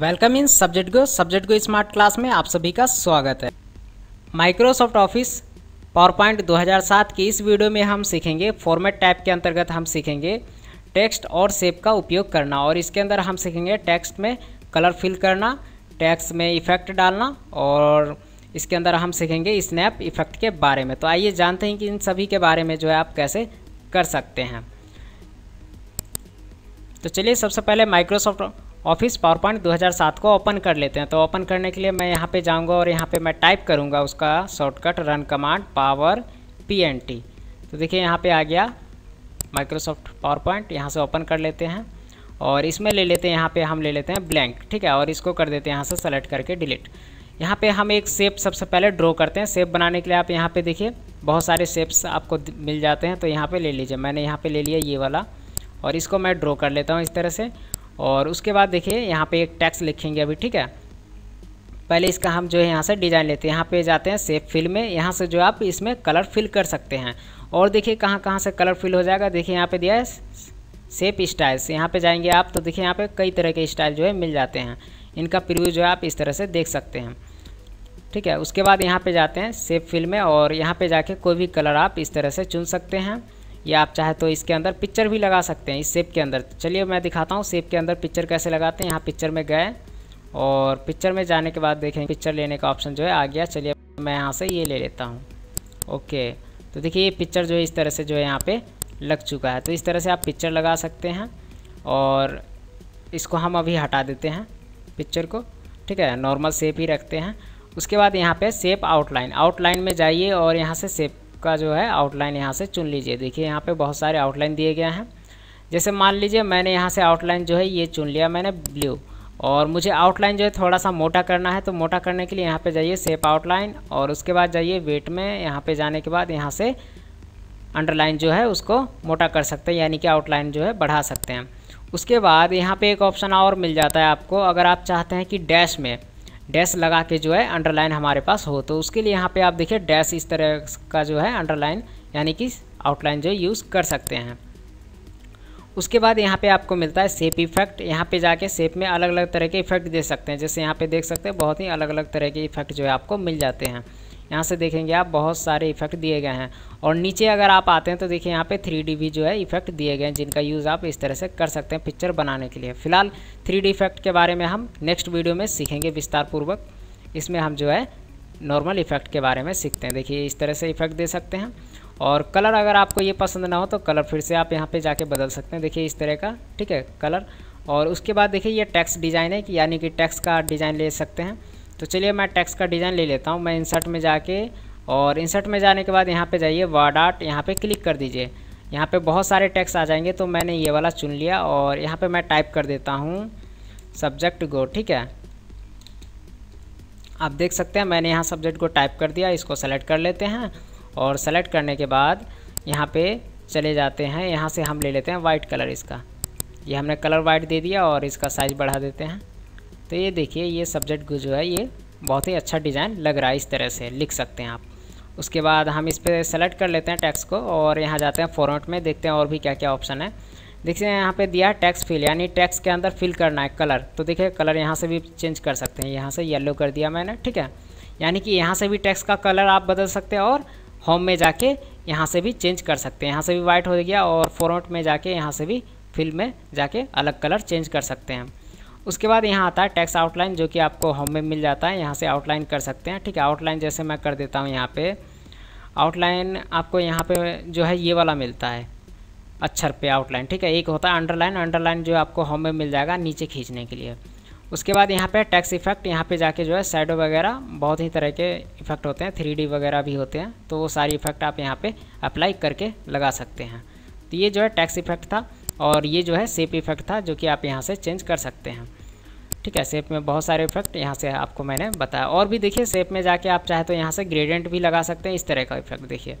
welcome in subject go subject go smart class में आप सभी का स्वागत है माइक्रोसॉफ्ट ऑफिस पावर पॉइंट दो की इस वीडियो में हम सीखेंगे फॉर्मेट टाइप के अंतर्गत हम सीखेंगे टेक्स्ट और सेप का उपयोग करना और इसके अंदर हम सीखेंगे टेक्स्ट में कलर फिल करना टेक्स्ट में इफेक्ट डालना और इसके अंदर हम सीखेंगे स्नैप इफेक्ट के बारे में तो आइए जानते हैं कि इन सभी के बारे में जो है आप कैसे कर सकते हैं तो चलिए सबसे पहले माइक्रोसॉफ्ट ऑफिस पावर पॉइंट दो को ओपन कर लेते हैं तो ओपन करने के लिए मैं यहाँ पे जाऊँगा और यहाँ पे मैं टाइप करूँगा उसका shortcut run command power P N T तो देखिए यहाँ पे आ गया माइक्रोसॉफ्ट पावर पॉइंट यहाँ से ओपन कर लेते हैं और इसमें ले लेते हैं यहाँ पे हम ले लेते हैं ब्लैंक ठीक है और इसको कर देते हैं यहाँ से सेलेक्ट करके डिलीट यहाँ पे हम एक सेप सबसे पहले ड्रॉ करते हैं सेप बनाने के लिए आप यहाँ पे देखिए बहुत सारे सेप्स आपको मिल जाते हैं तो यहाँ पे ले लीजिए मैंने यहाँ पे ले लिया ये वाला और इसको मैं ड्रॉ कर लेता हूँ इस तरह से और उसके बाद देखिए यहाँ पे एक टैक्स लिखेंगे अभी ठीक है पहले इसका हम जो है यहाँ से डिज़ाइन लेते हैं यहाँ पे जाते हैं सेफ फिल में यहाँ से जो आप इसमें कलर फिल कर सकते हैं और देखिए कहाँ कहाँ से कलर फिल हो जाएगा देखिए यहाँ पे दिया है सेप स्टाइल्स यहाँ पे जाएंगे आप तो देखिए यहाँ पे कई तरह के स्टाइल जो है मिल जाते हैं इनका प्रिव्यू जो है आप इस तरह से देख सकते हैं ठीक है उसके बाद यहाँ पर जाते हैं सेप फिल में और यहाँ पर जाके कोई भी कलर आप इस तरह से चुन सकते हैं या आप चाहे तो इसके अंदर पिक्चर भी लगा सकते हैं इस सेप के अंदर तो चलिए मैं दिखाता हूँ सेप के अंदर पिक्चर कैसे लगाते हैं यहाँ पिक्चर में गए और पिक्चर में जाने के बाद देखें पिक्चर लेने का ऑप्शन जो है आ गया चलिए मैं यहाँ से ये ले लेता हूँ ओके तो देखिए ये पिक्चर जो है इस तरह से जो है यहाँ पे लग चुका है तो इस तरह से आप पिक्चर लगा सकते हैं और इसको हम अभी हटा देते हैं पिक्चर को ठीक है नॉर्मल सेप ही रखते हैं उसके बाद यहाँ पे सेप आउटलाइन आउटलाइन में जाइए और यहाँ से सेप का जो है आउटलाइन यहाँ से चुन लीजिए देखिए यहाँ पे बहुत सारे आउटलाइन दिए गए हैं जैसे मान लीजिए मैंने यहाँ से आउटलाइन जो है ये चुन लिया मैंने ब्लू और मुझे आउटलाइन जो है थोड़ा सा मोटा करना है तो मोटा करने के लिए यहाँ पे जाइए सेप आउटलाइन और उसके बाद जाइए वेट में यहाँ पे जाने के बाद यहाँ से अंडरलाइन जो है उसको मोटा कर सकते हैं यानी कि आउटलाइन जो है बढ़ा सकते हैं उसके बाद यहाँ पे एक ऑप्शन और मिल जाता है आपको अगर आप चाहते हैं कि डैश में डैश लगा के जो है अंडरलाइन हमारे पास हो तो उसके लिए यहाँ पे आप देखिए डैश इस तरह का जो है अंडरलाइन यानी कि आउटलाइन जो यूज़ कर सकते हैं उसके बाद यहाँ पे आपको मिलता है सेप इफेक्ट यहाँ पे जाके सेप में अलग अलग तरह के इफेक्ट दे सकते हैं जैसे यहाँ पे देख सकते हैं बहुत ही अलग अलग तरह के इफेक्ट जो है आपको मिल जाते हैं यहाँ से देखेंगे आप बहुत सारे इफेक्ट दिए गए हैं और नीचे अगर आप आते हैं तो देखिए यहाँ पे थ्री भी जो है इफेक्ट दिए गए हैं जिनका यूज़ आप इस तरह से कर सकते हैं पिक्चर बनाने के लिए फिलहाल थ्री इफेक्ट के बारे में हम नेक्स्ट वीडियो में सीखेंगे विस्तारपूर्वक इसमें हम जो है नॉर्मल इफेक्ट के बारे में सीखते हैं देखिए इस तरह से इफेक्ट दे सकते हैं और कलर अगर आपको ये पसंद ना हो तो कलर फिर से आप यहाँ पर जाके बदल सकते हैं देखिए इस तरह का ठीक है कलर और उसके बाद देखिए ये टैक्स डिज़ाइन है कि यानी कि टैक्स का डिज़ाइन ले सकते हैं तो चलिए मैं टैक्स का डिज़ाइन ले लेता हूँ मैं इंसर्ट में जाके और इंसर्ट में जाने के बाद यहाँ पे जाइए वर्ड आर्ट यहाँ पे क्लिक कर दीजिए यहाँ पे बहुत सारे टैक्स आ जाएंगे तो मैंने ये वाला चुन लिया और यहाँ पे मैं टाइप कर देता हूँ सब्जेक्ट गो ठीक है आप देख सकते हैं मैंने यहाँ सब्जेक्ट को टाइप कर दिया इसको सेलेक्ट कर लेते हैं और सेलेक्ट करने के बाद यहाँ पर चले जाते हैं यहाँ से हम ले लेते हैं वाइट कलर इसका ये हमने कलर वाइट दे दिया और इसका साइज़ बढ़ा देते हैं तो ये देखिए ये सब्जेक्ट जो है ये बहुत ही अच्छा डिज़ाइन लग रहा है इस तरह से लिख सकते हैं आप उसके बाद हम इस पर सेलेक्ट कर लेते हैं टैक्स को और यहाँ जाते हैं फॉर्मेट में देखते हैं और भी क्या क्या ऑप्शन है देखिए यहाँ पे दिया टैक्स फिल यानी टैक्स के अंदर फिल करना है कलर तो देखिए कलर यहाँ से भी चेंज कर सकते हैं यहाँ से येलो कर दिया मैंने ठीक है यानी कि यहाँ से भी टैक्स का कलर आप बदल सकते हैं और होम में जाके यहाँ से भी चेंज कर सकते हैं यहाँ से भी वाइट हो गया और फॉर्मेट में जाके यहाँ से भी फिल में जाके अलग कलर चेंज कर सकते हैं उसके बाद यहाँ आता है टैक्स आउटलाइन जो कि आपको होम में मिल जाता है यहाँ से आउटलाइन कर सकते हैं ठीक है आउटलाइन जैसे मैं कर देता हूँ यहाँ पे आउटलाइन आपको यहाँ पे जो है ये वाला मिलता है अक्षर पे आउटलाइन ठीक है एक होता है अंडरलाइन अंडरलाइन जो आपको होम में मिल जाएगा नीचे खींचने के लिए उसके बाद यहाँ पे टैक्स इफेक्ट यहाँ पर जाके जो है साइडो वगैरह बहुत ही तरह के इफेक्ट होते हैं थ्री वगैरह भी होते हैं तो वो सारी इफेक्ट आप यहाँ पर अप्लाई करके लगा सकते हैं तो ये जो है टैक्स इफेक्ट था और ये जो है सेप इफेक्ट था जो कि आप यहाँ से चेंज कर सकते हैं ठीक है सेप में बहुत सारे इफेक्ट यहाँ से आपको मैंने बताया और भी देखिए सेप में जाके आप चाहे तो यहाँ से ग्रेडेंट भी लगा सकते हैं इस तरह का इफेक्ट देखिए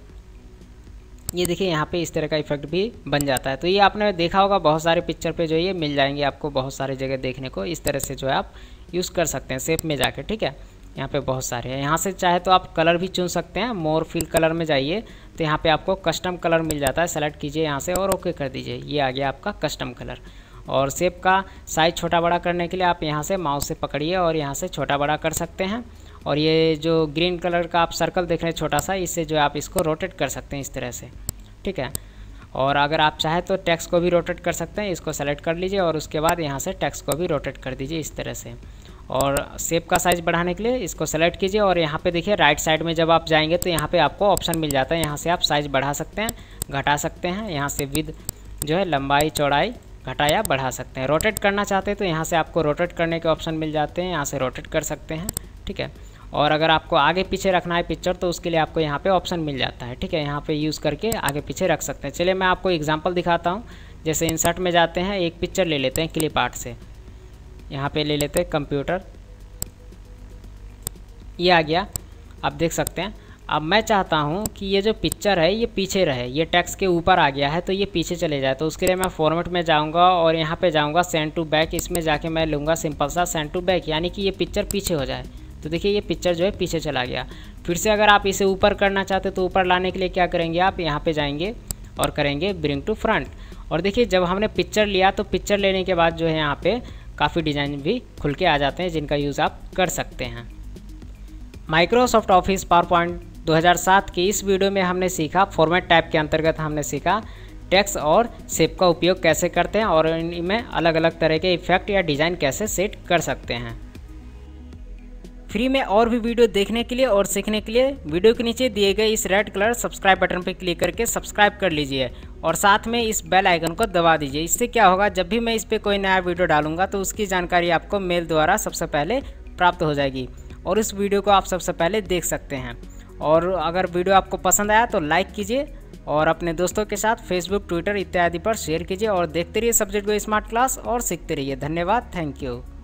ये देखिए यहाँ पे इस तरह का इफेक्ट भी बन जाता है तो ये आपने देखा होगा बहुत सारे पिक्चर पे जो ये मिल जाएंगे आपको बहुत सारे जगह देखने को इस तरह से जो है आप यूज़ कर सकते हैं सेप में जाके ठीक है यहाँ पे बहुत सारे हैं यहाँ से चाहे तो आप कलर भी चुन सकते हैं मोर फिल कलर में जाइए तो यहाँ पर आपको कस्टम कलर मिल जाता है सेलेक्ट कीजिए यहाँ से और ओके कर दीजिए ये आ गया आपका कस्टम कलर और सेब का साइज़ छोटा बड़ा करने के लिए आप यहाँ से माउस से पकड़िए और यहाँ से छोटा बड़ा कर सकते हैं और ये जो ग्रीन कलर का आप सर्कल देख रहे हैं छोटा सा इससे जो आप इसको रोटेट कर सकते हैं इस तरह से ठीक है और अगर आप चाहें तो टैक्स को भी रोटेट कर सकते हैं इसको सेलेक्ट कर लीजिए और उसके बाद यहाँ से टैक्स को भी रोटेट कर दीजिए इस तरह से और सेप का साइज़ बढ़ाने के लिए इसको सेलेक्ट कीजिए और यहाँ पे देखिए राइट साइड में जब आप जाएंगे तो यहाँ पे आपको ऑप्शन मिल जाता है यहाँ से आप साइज़ बढ़ा सकते हैं घटा सकते हैं यहाँ से विद जो है लंबाई चौड़ाई घटा या बढ़ा सकते हैं रोटेट करना चाहते हैं तो यहाँ से आपको रोटेट करने के ऑप्शन मिल जाते हैं यहाँ से रोटेट कर सकते हैं ठीक है और अगर आपको आगे पीछे रखना है पिक्चर तो उसके लिए आपको यहाँ पे ऑप्शन मिल जाता है ठीक है यहाँ पे यूज़ करके आगे पीछे रख सकते हैं चलिए मैं आपको एग्जांपल दिखाता हूँ जैसे इंसर्ट में जाते हैं एक पिक्चर ले लेते हैं क्लिप आर्ट से यहाँ पे ले लेते हैं कंप्यूटर ये आ गया आप देख सकते हैं अब मैं चाहता हूँ कि ये जो पिक्चर है ये पीछे रहे ये टैक्स के ऊपर आ गया है तो ये पीछे चले जाए तो उसके लिए मैं फॉर्मेट में जाऊँगा और यहाँ पे जाऊँगा सेंड टू बैक इसमें जाके मैं लूँगा सिंपल सा सेंड टू बैक यानी कि ये पिक्चर पीछे हो जाए तो देखिए ये पिक्चर जो है पीछे चला गया फिर से अगर आप इसे ऊपर करना चाहते तो ऊपर लाने के लिए क्या करेंगे आप यहाँ पर जाएंगे और करेंगे ब्रिंग टू फ्रंट और देखिए जब हमने पिक्चर लिया तो पिक्चर लेने के बाद जो है यहाँ पर काफ़ी डिज़ाइन भी खुल के आ जाते हैं जिनका यूज़ आप कर सकते हैं माइक्रोसॉफ्ट ऑफिस पावर पॉइंट 2007 के इस वीडियो में हमने सीखा फॉर्मेट टाइप के अंतर्गत हमने सीखा टैक्स और सेप का उपयोग कैसे करते हैं और इनमें अलग अलग तरह के इफेक्ट या डिज़ाइन कैसे सेट कर सकते हैं फ्री में और भी वीडियो देखने के लिए और सीखने के लिए वीडियो के नीचे दिए गए इस रेड कलर सब्सक्राइब बटन पर क्लिक करके सब्सक्राइब कर लीजिए और साथ में इस बेल आइकन को दबा दीजिए इससे क्या होगा जब भी मैं इस पर कोई नया वीडियो डालूंगा तो उसकी जानकारी आपको मेल द्वारा सबसे पहले प्राप्त हो जाएगी और उस वीडियो को आप सबसे पहले देख सकते हैं और अगर वीडियो आपको पसंद आया तो लाइक कीजिए और अपने दोस्तों के साथ फेसबुक ट्विटर इत्यादि पर शेयर कीजिए और देखते रहिए सब्जेक्ट को स्मार्ट क्लास और सीखते रहिए धन्यवाद थैंक यू